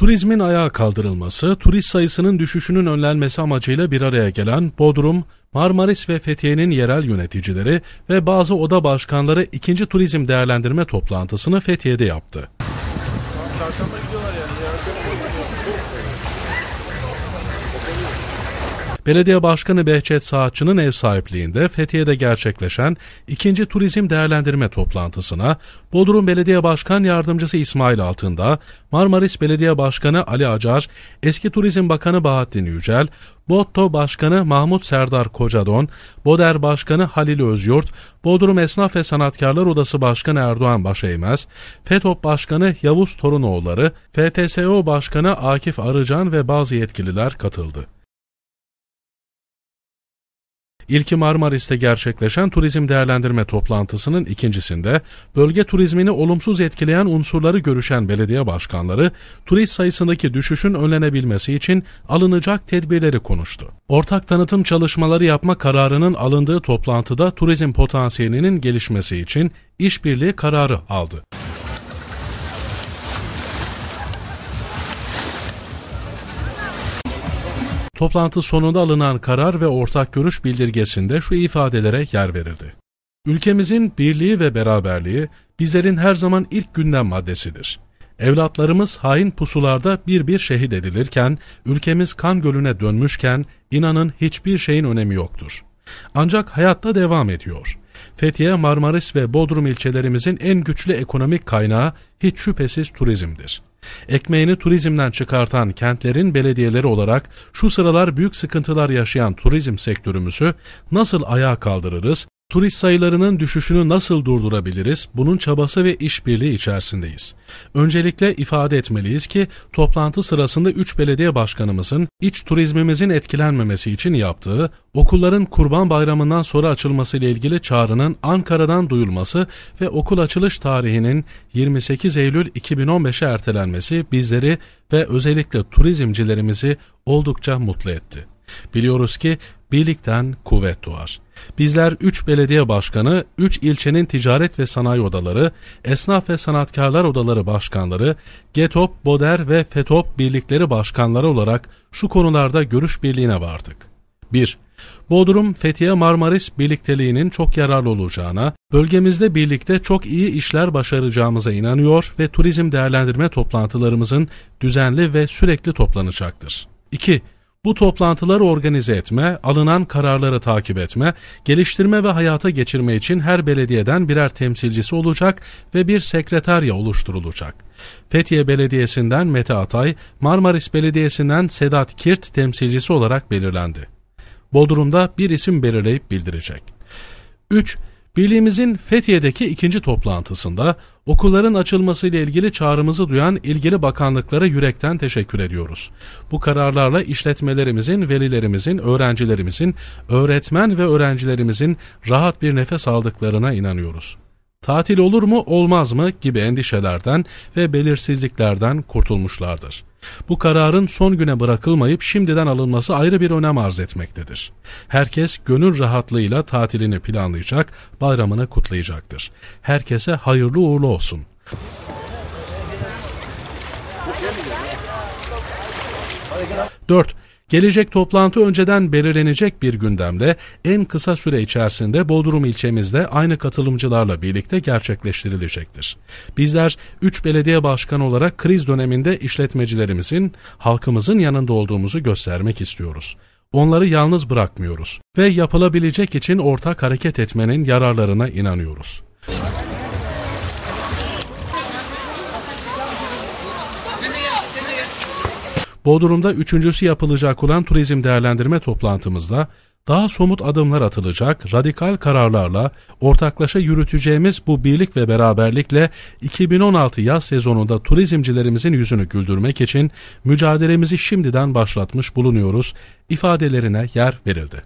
Turizmin ayağa kaldırılması, turist sayısının düşüşünün önlenmesi amacıyla bir araya gelen Bodrum, Marmaris ve Fethiye'nin yerel yöneticileri ve bazı oda başkanları ikinci turizm değerlendirme toplantısını Fethiye'de yaptı. Çarşamba Belediye Başkanı Behçet Saatçı'nın ev sahipliğinde Fethiye'de gerçekleşen ikinci turizm değerlendirme toplantısına Bodrum Belediye Başkan Yardımcısı İsmail Altında, Marmaris Belediye Başkanı Ali Acar, Eski Turizm Bakanı Bahattin Yücel, Botto Başkanı Mahmut Serdar Kocadon, Boder Başkanı Halil Özyurt, Bodrum Esnaf ve Sanatkarlar Odası Başkanı Erdoğan Başeymez, FETÖ Başkanı Yavuz Torunoğulları, FTSO Başkanı Akif Arıcan ve bazı yetkililer katıldı. İlki Marmaris'te gerçekleşen turizm değerlendirme toplantısının ikincisinde bölge turizmini olumsuz etkileyen unsurları görüşen belediye başkanları turist sayısındaki düşüşün önlenebilmesi için alınacak tedbirleri konuştu. Ortak tanıtım çalışmaları yapma kararının alındığı toplantıda turizm potansiyelinin gelişmesi için işbirliği kararı aldı. Toplantı sonunda alınan karar ve ortak görüş bildirgesinde şu ifadelere yer verildi. Ülkemizin birliği ve beraberliği bizlerin her zaman ilk gündem maddesidir. Evlatlarımız hain pusularda bir bir şehit edilirken, ülkemiz kan gölüne dönmüşken inanın hiçbir şeyin önemi yoktur. Ancak hayatta devam ediyor. Fethiye, Marmaris ve Bodrum ilçelerimizin en güçlü ekonomik kaynağı hiç şüphesiz turizmdir.'' ekmeğini turizmden çıkartan kentlerin belediyeleri olarak şu sıralar büyük sıkıntılar yaşayan turizm sektörümüzü nasıl ayağa kaldırırız, turist sayılarının düşüşünü nasıl durdurabiliriz? Bunun çabası ve işbirliği içerisindeyiz. Öncelikle ifade etmeliyiz ki toplantı sırasında 3 belediye başkanımızın iç turizmimizin etkilenmemesi için yaptığı okulların Kurban Bayramı'ndan sonra açılması ile ilgili çağrının Ankara'dan duyulması ve okul açılış tarihinin 28 Eylül 2015'e ertelenmesi bizleri ve özellikle turizmcilerimizi oldukça mutlu etti. Biliyoruz ki birlikten kuvvet doğar. Bizler 3 belediye başkanı, 3 ilçenin ticaret ve sanayi odaları, esnaf ve sanatkarlar odaları başkanları, GETOP, BODER ve FETOP birlikleri başkanları olarak şu konularda görüş birliğine vardık. 1. Bodrum Fethiye Marmaris birlikteliğinin çok yararlı olacağına, bölgemizde birlikte çok iyi işler başaracağımıza inanıyor ve turizm değerlendirme toplantılarımızın düzenli ve sürekli toplanacaktır. 2. Bu toplantıları organize etme, alınan kararları takip etme, geliştirme ve hayata geçirme için her belediyeden birer temsilcisi olacak ve bir sekreterya oluşturulacak. Fethiye Belediyesi'nden Mete Atay, Marmaris Belediyesi'nden Sedat Kirt temsilcisi olarak belirlendi. Bodrum'da bir isim belirleyip bildirecek. 3. Birliğimizin Fethiye'deki ikinci toplantısında Okulların açılmasıyla ilgili çağrımızı duyan ilgili bakanlıklara yürekten teşekkür ediyoruz. Bu kararlarla işletmelerimizin, velilerimizin, öğrencilerimizin, öğretmen ve öğrencilerimizin rahat bir nefes aldıklarına inanıyoruz tatil olur mu olmaz mı gibi endişelerden ve belirsizliklerden kurtulmuşlardır. Bu kararın son güne bırakılmayıp şimdiden alınması ayrı bir önem arz etmektedir. Herkes gönül rahatlığıyla tatilini planlayacak, bayramını kutlayacaktır. Herkese hayırlı uğurlu olsun. Dört Gelecek toplantı önceden belirlenecek bir gündemde en kısa süre içerisinde Bodrum ilçemizde aynı katılımcılarla birlikte gerçekleştirilecektir. Bizler 3 belediye başkanı olarak kriz döneminde işletmecilerimizin, halkımızın yanında olduğumuzu göstermek istiyoruz. Onları yalnız bırakmıyoruz ve yapılabilecek için ortak hareket etmenin yararlarına inanıyoruz. Bodrum'da üçüncüsü yapılacak olan turizm değerlendirme toplantımızda daha somut adımlar atılacak, radikal kararlarla ortaklaşa yürüteceğimiz bu birlik ve beraberlikle 2016 yaz sezonunda turizmcilerimizin yüzünü güldürmek için mücadelemizi şimdiden başlatmış bulunuyoruz ifadelerine yer verildi.